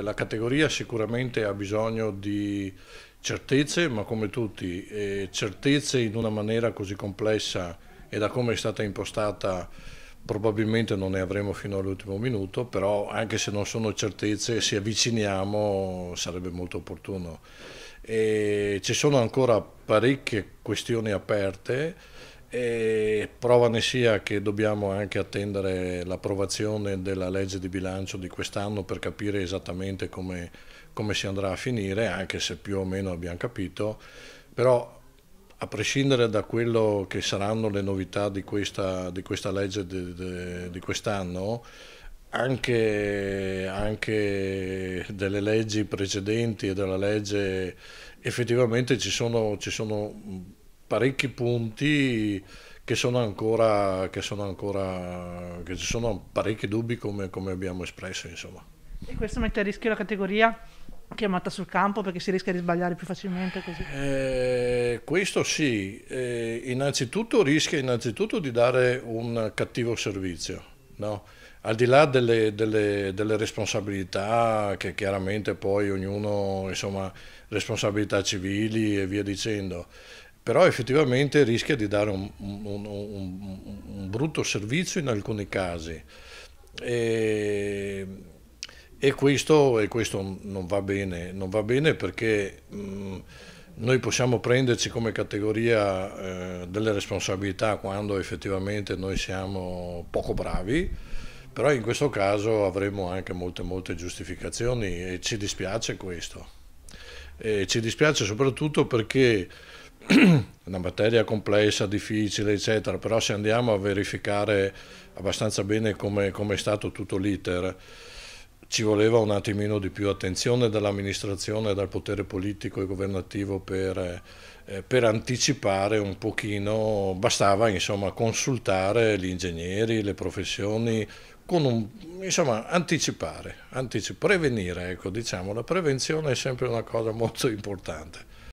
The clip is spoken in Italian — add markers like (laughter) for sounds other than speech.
La categoria sicuramente ha bisogno di certezze, ma come tutti, certezze in una maniera così complessa e da come è stata impostata probabilmente non ne avremo fino all'ultimo minuto, però anche se non sono certezze, se avviciniamo sarebbe molto opportuno. E ci sono ancora parecchie questioni aperte e prova ne sia che dobbiamo anche attendere l'approvazione della legge di bilancio di quest'anno per capire esattamente come, come, si andrà a finire, anche se più o meno abbiamo capito, però a prescindere da quello che saranno le novità di questa, di questa legge di, di, di quest'anno, anche, anche, delle leggi precedenti e della legge effettivamente ci sono, ci sono parecchi punti che sono ancora, che sono ancora, che ci sono parecchi dubbi come, come abbiamo espresso insomma. E questo mette a rischio la categoria? chiamata sul campo perché si rischia di sbagliare più facilmente così? Eh, questo sì, eh, innanzitutto rischia innanzitutto di dare un cattivo servizio, no? al di là delle, delle, delle, responsabilità che chiaramente poi ognuno, insomma, responsabilità civili e via dicendo, però effettivamente rischia di dare un, un, un, un brutto servizio in alcuni casi e, e, questo, e questo, non va bene, non va bene perché mh, noi possiamo prenderci come categoria eh, delle responsabilità quando effettivamente noi siamo poco bravi, però in questo caso avremo anche molte, molte giustificazioni e ci dispiace questo. E ci dispiace soprattutto perché (clears throat) una materia complessa, difficile, eccetera, però se andiamo a verificare abbastanza bene come, come è stato tutto l'iter, ci voleva un attimino di più attenzione dall'amministrazione, dal potere politico e governativo per, eh, per, anticipare un pochino, bastava insomma consultare gli ingegneri, le professioni, un, insomma anticipare, anticipare, prevenire, ecco diciamo, la prevenzione è sempre una cosa molto importante.